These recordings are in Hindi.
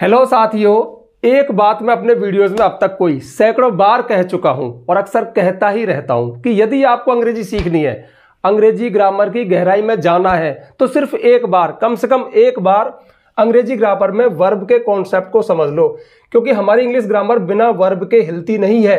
हेलो साथियों एक बात मैं अपने वीडियोस में अब तक कोई सैकड़ों बार कह चुका हूं और अक्सर कहता ही रहता हूं कि यदि आपको अंग्रेजी सीखनी है अंग्रेजी ग्रामर की गहराई में जाना है तो सिर्फ एक बार कम से कम एक बार अंग्रेजी ग्रामर में वर्ब के कॉन्सेप्ट को समझ लो क्योंकि हमारी इंग्लिश ग्रामर बिना वर्ब के हिलती नहीं है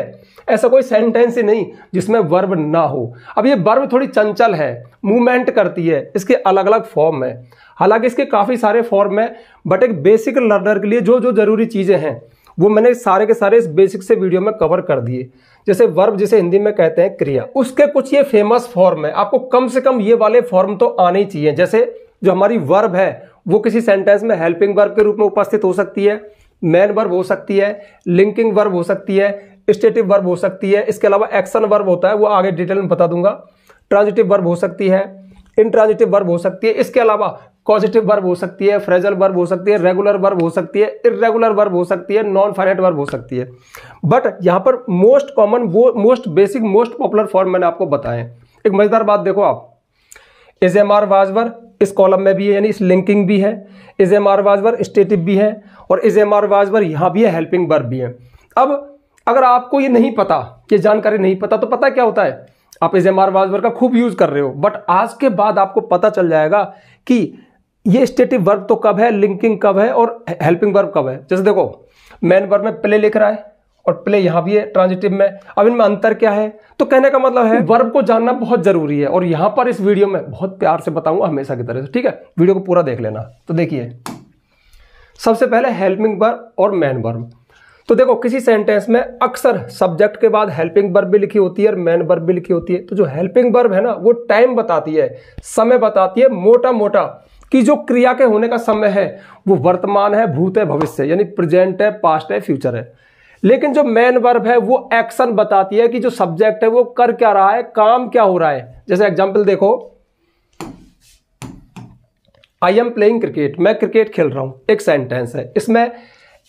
ऐसा कोई सेंटेंस ही नहीं जिसमें वर्ब ना हो अब ये वर्ब थोड़ी चंचल है मूवमेंट करती है इसके अलग अलग फॉर्म है हालांकि इसके काफ़ी सारे फॉर्म हैं बट एक बेसिक लर्नर के लिए जो जो ज़रूरी चीज़ें हैं वो मैंने सारे के सारे इस बेसिक से वीडियो में कवर कर दिए जैसे वर्ब जिसे हिंदी में कहते हैं क्रिया उसके कुछ ये फेमस फॉर्म है आपको कम से कम ये वाले फॉर्म तो आने ही चाहिए जैसे जो हमारी वर्ब है वो किसी सेंटेंस में हेल्पिंग वर्ब के रूप में उपस्थित हो सकती है मैन वर्ब हो सकती है लिंकिंग वर्ब हो सकती है स्टेटिव वर्ब हो सकती है इसके अलावा एक्शन वर्ब होता है वो आगे डिटेल में बता दूंगा ट्रांजिटिव वर्ब हो सकती है इंट्रांजिटिव वर्ब हो सकती है इसके अलावा पॉजिटिव वर्ब हो सकती है फ्रेजल वर्ब हो सकती है रेगुलर वर्ब हो सकती है इरेगुलर वर्ब हो सकती है नॉन फाइनेट वर्ब हो सकती है बट यहाँ पर मोस्ट कॉमन वो most basic most popular form मैंने आपको बताया एक मजेदार बात देखो आप इज एम आर वाजवर इस कॉलम में भी है यानी इस लिंकिंग भी है is am are was stative भी है और इज एम आर वाज यहाँ भी है हेल्पिंग वर्ब भी है अब अगर आपको ये नहीं पता ये जानकारी नहीं पता तो पता क्या होता है आप इज एम आर वाज का खूब यूज़ कर रहे हो बट आज के बाद आपको पता चल जाएगा कि ये स्टेटिव वर्ब तो कब है लिंकिंग कब है और हेल्पिंग वर्ब कब है जैसे देखो मैन वर्ब में प्ले लिख रहा है और प्ले यहां भी है ट्रांजिटिव में अब इनमें अंतर क्या है तो कहने का मतलब है वर्ब को जानना बहुत जरूरी है और यहां पर इस वीडियो में बहुत प्यार से बताऊंगा हमेशा की तरह से ठीक है वीडियो को पूरा देख लेना तो देखिए सबसे पहले हेल्पिंग वर्ब और मैन वर्ब तो देखो किसी सेंटेंस में अक्सर सब्जेक्ट के बाद हेल्पिंग वर्ब भी लिखी होती है और मैन वर्ब भी लिखी होती है तो जो हेल्पिंग वर्ब है ना वो टाइम बताती है समय बताती है मोटा मोटा कि जो क्रिया के होने का समय है वो वर्तमान है भूत है भविष्य यानी प्रेजेंट है पास्ट है फ्यूचर है लेकिन जो मेन वर्ब है वो एक्शन बताती है कि जो सब्जेक्ट है वो कर क्या रहा है काम क्या हो रहा है जैसे एग्जाम्पल देखो आई एम प्लेइंग क्रिकेट मैं क्रिकेट खेल रहा हूं एक सेंटेंस है इसमें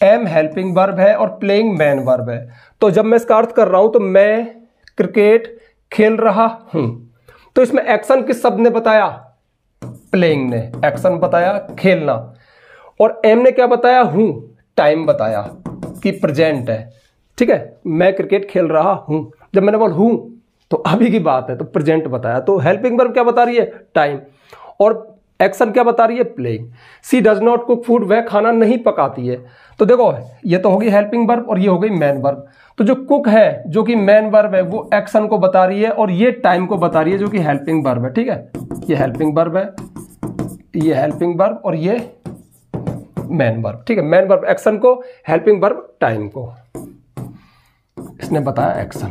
एम हेल्पिंग वर्ब है और प्लेइंग मैन वर्ब है तो जब मैं इसका अर्थ कर रहा हूं तो मैं क्रिकेट खेल रहा हूं तो इसमें एक्शन किस शब्द ने बताया प्लेइंग ने एक्शन बताया खेलना और एम ने क्या बताया हूं टाइम बताया की प्रजेंट है ठीक है मैं क्रिकेट खेल रहा हूं जब मैंने बोल हूं तो अभी की बात है तो प्रेजेंट बताया तो हेल्पिंग वर्ब क्या बता रही है टाइम और एक्शन क्या बता रही है playing she does not cook food वह खाना नहीं पकाती है तो देखो ये तो होगी हेल्पिंग वर्ब और ये हो गई मैन वर्ब तो जो कुक है जो कि मैन वर्ब है वो एक्शन को बता रही है और ये टाइम को बता रही है जो कि हेल्पिंग वर्ब है ठीक है ये हेल्पिंग वर्ब है ये हेल्पिंग वर्ब और ये मैन वर्ब ठीक है मैन वर्ब एक्शन को हेल्पिंग वर्ब टाइम को इसने बताया action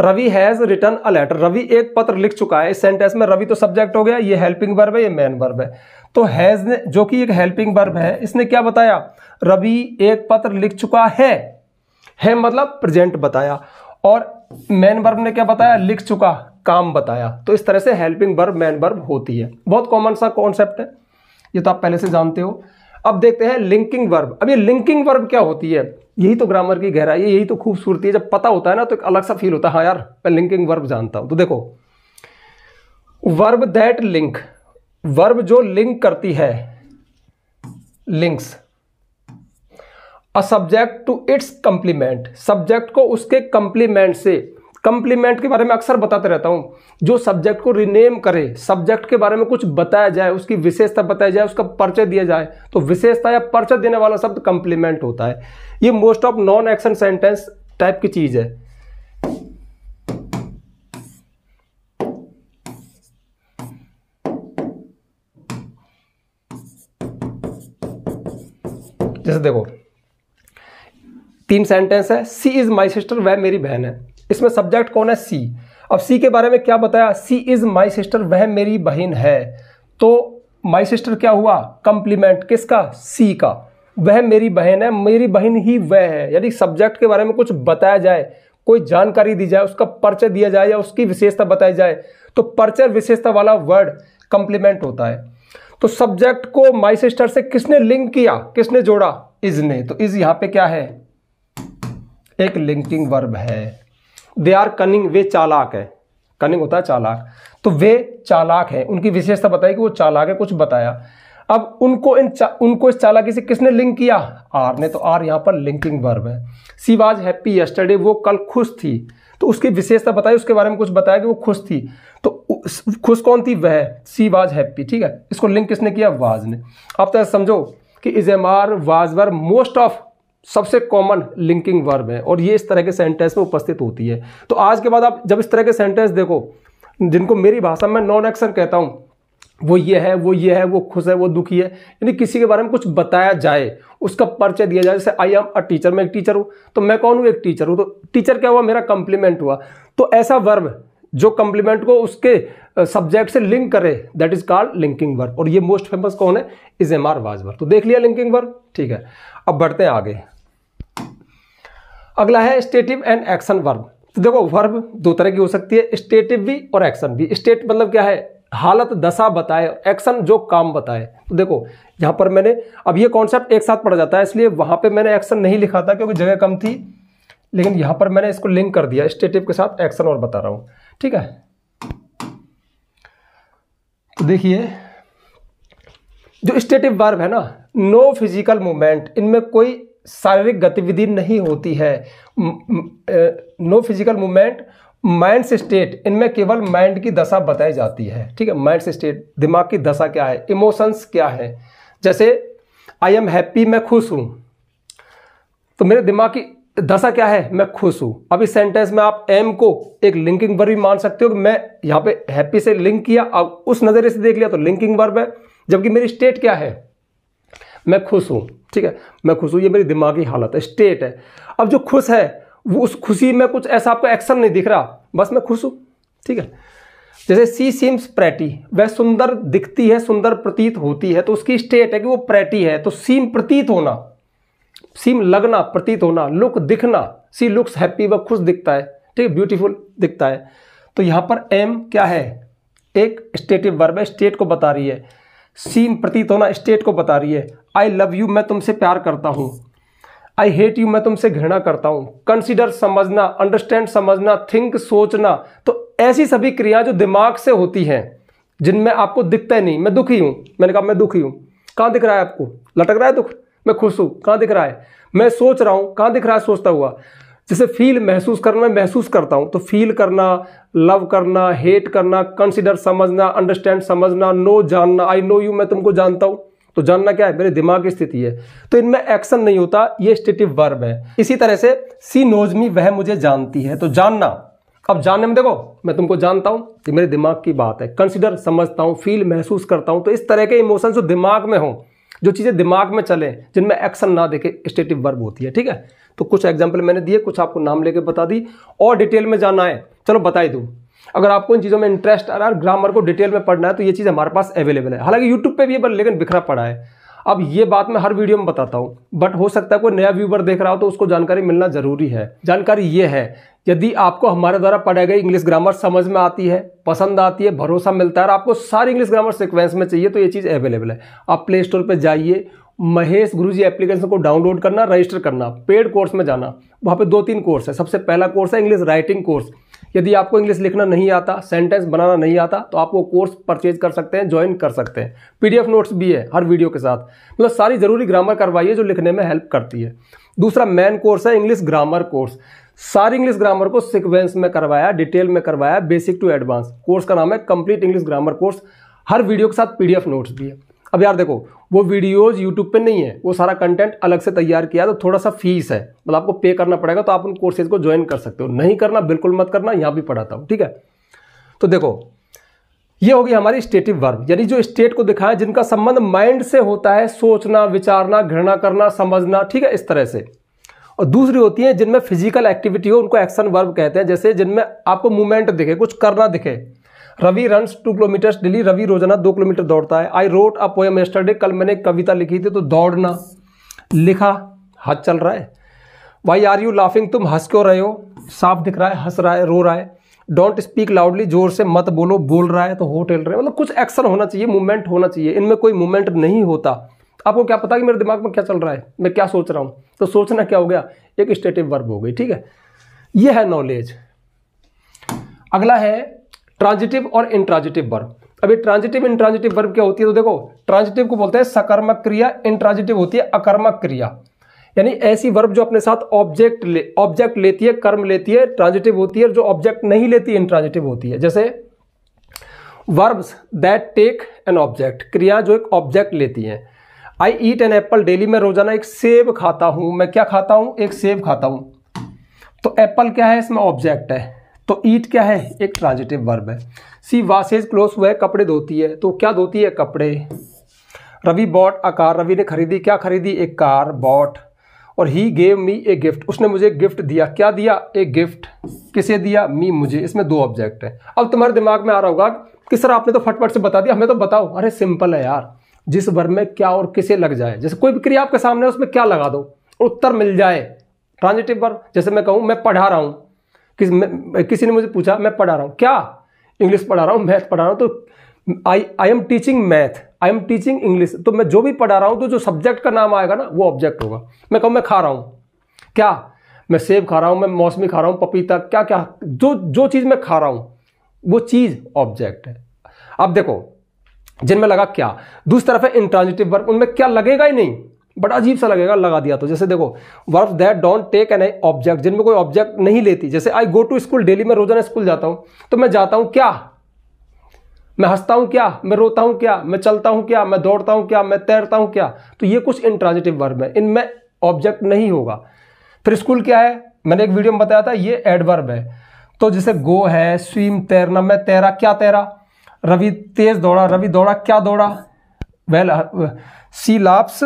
Ravi has written a letter Ravi एक पत्र लिख चुका है इस सेंटेंस में रवि तो सब्जेक्ट हो गया ये हेल्पिंग वर्ब है ये मैन वर्ब है तो हैज ने जो कि एक हेल्पिंग वर्ब है इसने क्या बताया रवि एक पत्र लिख चुका है है मतलब प्रेजेंट बताया और मैन वर्ब ने क्या बताया लिख चुका काम बताया तो इस तरह से हेल्पिंग वर्ब मैन वर्ब होती है बहुत कॉमन सा कॉन्सेप्ट है ये तो आप पहले से जानते हो अब देखते हैं लिंकिंग वर्ब अब ये लिंकिंग वर्ब क्या होती है यही तो ग्रामर की गहराई है यही तो खूबसूरती है जब पता होता है ना तो एक अलग सा फील होता है हाँ यार मैं लिंकिंग वर्ब जानता हूं तो देखो वर्ब दैट लिंक वर्ब जो लिंक करती है links a subject to its complement subject को उसके कंप्लीमेंट से कंप्लीमेंट के बारे में अक्सर बताते रहता हूँ जो सब्जेक्ट को रिनेम करे सब्जेक्ट के बारे में कुछ बताया जाए उसकी विशेषता बताया जाए उसका परिचय दिया जाए तो विशेषता या परिचय देने वाला शब्द कंप्लीमेंट होता है ये most of non action sentence type की चीज़ है जैसे देखो तीन सेंटेंस है सी इज़ माई सिस्टर वह मेरी बहन है इसमें सब्जेक्ट कौन है सी अब सी के बारे में क्या बताया सी इज़ माई सिस्टर वह मेरी बहन है तो माई सिस्टर क्या हुआ कंप्लीमेंट किसका सी का वह मेरी बहन है मेरी बहन ही वह है यदि सब्जेक्ट के बारे में कुछ बताया जाए कोई जानकारी दी जाए उसका परिचय दिया जाए या उसकी विशेषता बताई जाए तो परिचय विशेषता वाला वर्ड कंप्लीमेंट होता है तो सब्जेक्ट को माई सिस्टर से किसने लिंक किया किसने जोड़ा इज ने तो इज यहाँ पे क्या है एक लिंकिंग वर्ब है दे आर कनिंग वे चालाक है कनिंग होता है चालाक तो वे चालाक है उनकी विशेषता बताई कि वो चालाक है कुछ बताया अब उनको इन उनको इस चालाकी से किसने लिंक किया आर ने तो आर यहाँ पर लिंकिंग वर्ब है सी वाज हैप्पी यस्टरडे वो कल खुश थी तो उसकी विशेषता बताई उसके बारे में कुछ बताया कि वो खुश थी तो खुश कौन थी वह सी वाज हैप्पी ठीक है इसको लिंक किसने किया वाज ने अब तो समझो कि is am are was were most of सबसे कॉमन लिंकिंग वर्ब है और ये इस तरह के सेंटेंस में उपस्थित होती है तो आज के बाद आप जब इस तरह के सेंटेंस देखो जिनको मेरी भाषा में नॉन एक्शन कहता हूँ वो ये है वो ये है वो खुश है वो दुखी है यानी किसी के बारे में कुछ बताया जाए उसका परिचय दिया जाए जैसे आई एम अ टीचर मैं एक टीचर हूँ तो मैं कौन हूँ एक टीचर हूँ तो टीचर क्या हुआ मेरा कंप्लीमेंट हुआ तो ऐसा वर्ब जो कंप्लीमेंट को उसके सब्जेक्ट से लिंक करे that is called linking verb और ये मोस्ट फेमस कौन है इज एम आर वाजवर तो देख लिया लिंकिंग वर्ब ठीक है अब बढ़ते हैं आगे अगला है स्टेटिव एंड एक्शन वर्ब तो देखो वर्ब दो तरह की हो सकती है स्टेटिव भी और एक्शन भी स्टेट मतलब क्या है हालत दशा बताए एक्शन जो काम बताए तो देखो यहां पर मैंने अब ये कॉन्सेप्ट एक साथ पढ़ा जाता है इसलिए वहां पे मैंने एक्शन नहीं लिखा था क्योंकि जगह कम थी लेकिन यहां पर मैंने इसको लिंक कर दिया स्टेटिव के साथ एक्शन और बता रहा हूं ठीक है तो देखिए जो स्टेटिव वर्ब है ना नो फिजिकल मूवमेंट इनमें कोई शारीरिक गतिविधि नहीं होती है no physical movement mind state इनमें केवल माइंड की दशा बताई जाती है ठीक है माइंड स्टेट दिमाग की दशा क्या है इमोशंस क्या है जैसे आई एम हैप्पी मैं खुश हूं तो मेरे दिमाग की दशा क्या है मैं खुश हूं अभी सेंटेंस में आप एम को एक लिंकिंग वर्ब भी मान सकते हो कि मैं यहां पे हैप्पी से लिंक किया अब उस नज़रिए से देख लिया तो लिंकिंग वर्ब है जबकि मेरी स्टेट क्या है मैं खुश हूँ ठीक है मैं खुश हूँ ये मेरी दिमागी हालत है स्टेट है अब जो खुश है वो उस खुशी में कुछ ऐसा आपको एक्शन नहीं दिख रहा बस मैं खुश हूँ ठीक है जैसे सी सीम्स प्रैटी वह सुंदर दिखती है सुंदर प्रतीत होती है तो उसकी स्टेट है कि वो प्रैटी है तो सीम प्रतीत होना सीम लगना प्रतीत होना लुक दिखना सी लुक्स हैप्पी वह खुश दिखता है ठीक है ब्यूटीफुल दिखता है तो यहाँ पर एम क्या है एक स्टेटिव वर्ब है स्टेट को बता रही है सीम प्रतीत होना स्टेट को बता रही है आई लव यू मैं तुमसे प्यार करता हूँ आई हेट यू मैं तुमसे घृणा करता हूँ कंसिडर समझना अंडरस्टैंड समझना थिंक सोचना तो ऐसी सभी क्रियाएं जो दिमाग से होती हैं जिनमें आपको दिखता ही नहीं मैं दुखी हूँ मैंने कहा मैं दुखी हूँ कहाँ दिख रहा है आपको लटक रहा है दुख मैं खुश हूँ कहाँ दिख रहा है मैं सोच रहा हूँ कहाँ दिख रहा है सोचता हुआ जैसे फील महसूस करना मैं महसूस करता हूँ तो फील करना लव करना हेट करना कंसिडर समझना अंडरस्टैंड समझना नो जानना आई नो यू मैं तुमको जानता हूँ तो जानना क्या है मेरे दिमाग की स्थिति है तो इनमें एक्शन नहीं होता ये स्टेटिव वर्ब है इसी तरह से सी नोजमी वह मुझे जानती है तो जानना अब जानने में देखो मैं तुमको जानता हूं कि मेरे दिमाग की बात है कंसिडर समझता हूं फील महसूस करता हूं तो इस तरह के इमोशन जो दिमाग में हो जो चीज़ें दिमाग में चले जिनमें एक्शन ना देखे स्टेटिव वर्ब होती है ठीक है तो कुछ एग्जाम्पल मैंने दिए कुछ आपको नाम लेके बता दी और डिटेल में जाना है चलो बताई दू अगर आपको इन चीज़ों में इंटरेस्ट आ रहा है ग्रामर को डिटेल में पढ़ना है तो ये चीज़ हमारे पास अवेलेबल है हालांकि यूट्यूब पे भी है लेकिन बिखरा पड़ा है अब ये बात मैं हर वीडियो में बताता हूँ बट हो सकता है कोई नया व्यूवर देख रहा हो तो उसको जानकारी मिलना जरूरी है जानकारी ये है यदि आपको हमारे द्वारा पढ़ाई गई इंग्लिश ग्रामर समझ में आती है पसंद आती है भरोसा मिलता है और आपको सारी इंग्लिश ग्रामर सिक्वेंस में चाहिए तो ये चीज़ अवेलेबल है आप प्ले स्टोर पर जाइए महेश गुरु जी एप्लीकेशन को डाउनलोड करना रजिस्टर करना पेड कोर्स में जाना वहाँ पे दो तीन कोर्स है सबसे पहला कोर्स है इंग्लिश राइटिंग कोर्स यदि आपको इंग्लिश लिखना नहीं आता सेंटेंस बनाना नहीं आता तो आप वो कोर्स परचेज कर सकते हैं ज्वाइन कर सकते हैं पीडीएफ नोट्स भी है हर वीडियो के साथ मतलब सारी ज़रूरी ग्रामर करवाइए जो लिखने में हेल्प करती है दूसरा मेन कोर्स है इंग्लिश ग्रामर कोर्स सारी इंग्लिश ग्रामर को सिक्वेंस में करवाया डिटेल में करवाया बेसिक टू एडवांस कोर्स का नाम है कंप्लीट इंग्लिश ग्रामर कोर्स हर वीडियो के साथ पीडीएफ नोट्स भी है अब यार देखो वो वीडियोज़ यूट्यूब पे नहीं है वो सारा कंटेंट अलग से तैयार किया तो थोड़ा सा फीस है मतलब आपको पे करना पड़ेगा तो आप उन कोर्सेज को ज्वाइन कर सकते हो नहीं करना बिल्कुल मत करना यहाँ भी पढ़ाता हूँ ठीक है तो देखो ये होगी हमारी स्टेटिव वर्ब यानी जो स्टेट को दिखाया जिनका संबंध माइंड से होता है सोचना विचारना घृणा करना समझना ठीक है इस तरह से और दूसरी होती है जिनमें फिजिकल एक्टिविटी हो उनको एक्शन वर्ब कहते हैं जैसे जिनमें आपको मूवमेंट दिखे कुछ करना दिखे Ravi run two kilometre daily Ravi रोजाना दो किलोमीटर दौड़ता है I wrote a poem yesterday कल मैंने कविता लिखी थी तो दौड़ना लिखा हाथ चल रहा है वाई आर यू लाफिंग तुम हंस क्यों रहे हो साफ दिख रहा है हंस रहा है रो रहा है डोंट स्पीक लाउडली जोर से मत बोलो बोल रहा है तो हो टेल रहे मतलब कुछ एक्शन होना चाहिए मूवमेंट होना चाहिए इनमें कोई मूवमेंट नहीं होता आपको क्या पता कि मेरे दिमाग में क्या चल रहा है मैं क्या सोच रहा हूँ तो सोचना क्या हो गया एक स्टेटिव वर्ब हो गई ठीक है यह है नॉलेज अगला है ट्रांजिटिव और इंट्रांजिटिव वर्ब अभी ट्रांजिटिव इंट्रांजिटिव वर्ब क्या होती है तो देखो ट्रांजिटिव को बोलते हैं सकर्मक क्रिया इंट्रांजिटिव होती है अकर्मक क्रिया यानी ऐसी वर्ब जो अपने साथ ऑब्जेक्ट ले ऑब्जेक्ट लेती है कर्म लेती है ट्रांजिटिव होती है जो ऑब्जेक्ट नहीं लेती इंट्रांजिटिव होती है जैसे verbs that take an object क्रिया जो एक ऑब्जेक्ट लेती है I eat an apple daily मैं रोजाना एक सेब खाता हूं मैं क्या खाता हूं एक सेब खाता हूं तो एप्पल क्या है इसमें ऑब्जेक्ट है तो ईट क्या है एक ट्रांजिटिव वर्ब है सी वासेज क्लोज हुआ है कपड़े धोती है तो क्या धोती है कपड़े Ravi bought a car Ravi ने खरीदी क्या खरीदी एक कार बॉट और he gave me a gift उसने मुझे गिफ्ट दिया क्या दिया ए गिफ्ट किसे दिया मी मुझे इसमें दो ऑब्जेक्ट है अब तुम्हारे दिमाग में आ रहा होगा कि सर आपने तो फटफट से बता दिया हमें तो बताओ अरे सिंपल है यार जिस वर्ब में क्या और किसे लग जाए जैसे कोई भी क्रिया आपके सामने है उसमें क्या लगा दो उत्तर मिल जाए ट्रांजिटिव वर्ब जैसे मैं कहूँ मैं पढ़ा रहा हूँ किस किसी ने मुझे पूछा मैं पढ़ा रहा हूँ क्या इंग्लिश पढ़ा रहा हूँ मैथ पढ़ा रहा हूँ तो I I am teaching math I am teaching English तो मैं जो भी पढ़ा रहा हूँ तो जो सब्जेक्ट का नाम आएगा ना वो ऑब्जेक्ट होगा मैं कहूँ मैं खा रहा हूँ क्या मैं सेब खा रहा हूँ मैं मौसमी खा रहा हूँ पपीता क्या क्या जो जो चीज़ मैं खा रहा हूँ वो चीज़ ऑब्जेक्ट है अब देखो जिनमें लगा क्या दूसरी तरफ है इंट्रांजिटिव वर्ब उनमें क्या लगेगा ही नहीं बड़ा अजीब सा लगेगा लगा दिया तो जैसे देखो verb that don't take an object जिनमें कोई ऑब्जेक्ट नहीं लेती जैसे I go to school daily मैं रोजाना स्कूल जाता हूँ तो मैं जाता हूँ क्या मैं हंसता हूँ क्या मैं रोता हूँ क्या मैं चलता हूँ क्या मैं दौड़ता हूँ क्या मैं तैरता हूँ क्या तो ये कुछ इंट्रांजिटिव वर्ब है इनमें ऑब्जेक्ट नहीं होगा फिर स्कूल क्या है मैंने एक वीडियो में बताया था ये एडवर्ब है तो जैसे गो है स्विम तैरना मैं तैरा क्या तैरा रवि तेज दौड़ा रवि दौड़ा क्या दौड़ा well she laughs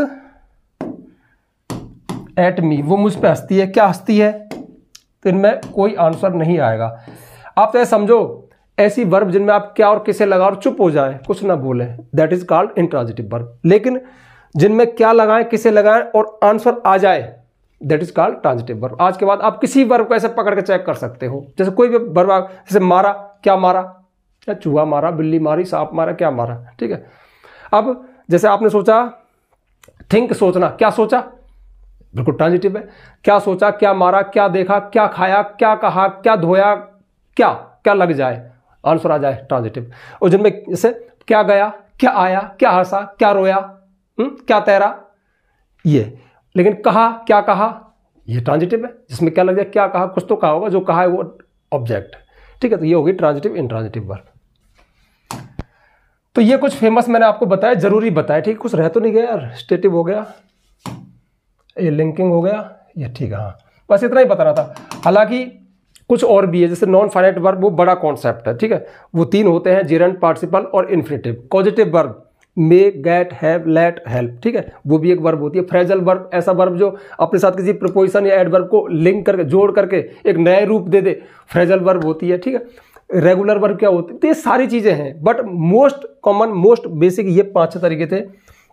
at me वो मुझ पर हंसती है क्या हंसती है तो इनमें कोई आंसर नहीं आएगा आप तो समझो ऐसी वर्ब जिनमें आप क्या और किसे लगा और चुप हो जाए कुछ ना बोले that is called intransitive verb लेकिन जिनमें क्या लगाएं किसे लगाएं और आंसर आ जाए that is called transitive verb आज के बाद आप किसी वर्ब को ऐसे पकड़ के चेक कर सकते हो जैसे कोई भी वर्ब जैसे मारा क्या मारा या चूहा मारा बिल्ली मारी सांप मारा क्या मारा ठीक है अब जैसे आपने सोचा थिंक सोचना क्या सोचा बिल्कुल ट्रांजिटिव है क्या सोचा क्या मारा क्या देखा क्या खाया क्या कहा क्या धोया क्या क्या लग जाए आंसर आ जाए ट्रांजिटिव और जिनमें इसे क्या गया क्या आया क्या हंसा क्या रोया हुँ? हम्म, क्या तैरा ये लेकिन कहा क्या कहा ये ट्रांजिटिव है जिसमें क्या लग जाए क्या कहा कुछ तो कहा होगा जो कहा है वो ऑब्जेक्ट ठीक है तो ये होगी ट्रांजिटिव इन ट्रांजिटिव वर्ग तो ये कुछ फेमस मैंने आपको बताया जरूरी बताया ठीक कुछ रह तो नहीं गया यार स्टेटिव हो गया ये लिंकिंग हो गया ये ठीक है हाँ बस इतना ही बता रहा था हालांकि कुछ और भी है जैसे नॉन फाइनाइट वर्ब वो बड़ा कॉन्सेप्ट है ठीक है वो तीन होते हैं जिरंट पार्टिसिपल और infinitive causative verb make get have let help ठीक है वो भी एक वर्ब होती है फ्रेजल वर्ब ऐसा वर्ब जो अपने साथ किसी प्रपोजिशन या एडवर्ब को लिंक करके जोड़ करके एक नए रूप दे दे फ्रेजल वर्ब होती है ठीक है रेगुलर वर्ब क्या होती है तो ये सारी चीज़ें हैं but most common most basic ये पाँच तरीके थे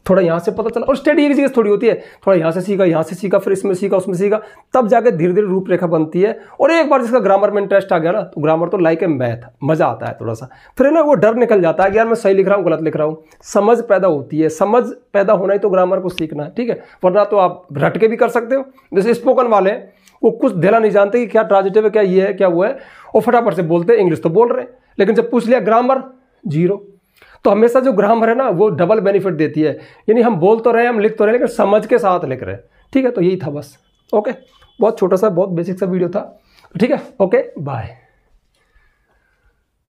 थोड़ा यहाँ से पता चला और स्टडी एक चीज थोड़ी होती है थोड़ा यहाँ से सीखा यहाँ से सीखा फिर इसमें सीखा उसमें सीखा तब जाकर धीरे धीरे रूपरेखा बनती है और एक बार जिसका ग्रामर में इंटरेस्ट आ गया ना तो ग्रामर तो लाइक ए मैथ मज़ा आता है थोड़ा सा फिर ना वो डर निकल जाता है कि यार मैं सही लिख रहा हूँ गलत लिख रहा हूँ समझ पैदा होती है समझ पैदा होना ही तो ग्रामर को सीखना है ठीक है वरना तो आप रट के भी कर सकते हो जैसे स्पोकन वाले वो कुछ देना नहीं जानते कि क्या ट्रांजिटिव है क्या ये है क्या वो है और फटाफट से बोलते हैं इंग्लिश तो बोल रहे हैं लेकिन जब पूछ लिया ग्रामर जीरो तो हमेशा जो ग्रामर है ना वो डबल बेनिफिट देती है यानी हम बोल तो रहे हम लिख तो रहे लेकिन समझ के साथ लिख रहे हैं ठीक है तो यही था बस ओके बहुत छोटा सा बहुत बेसिक सा वीडियो था ठीक है ओके बाय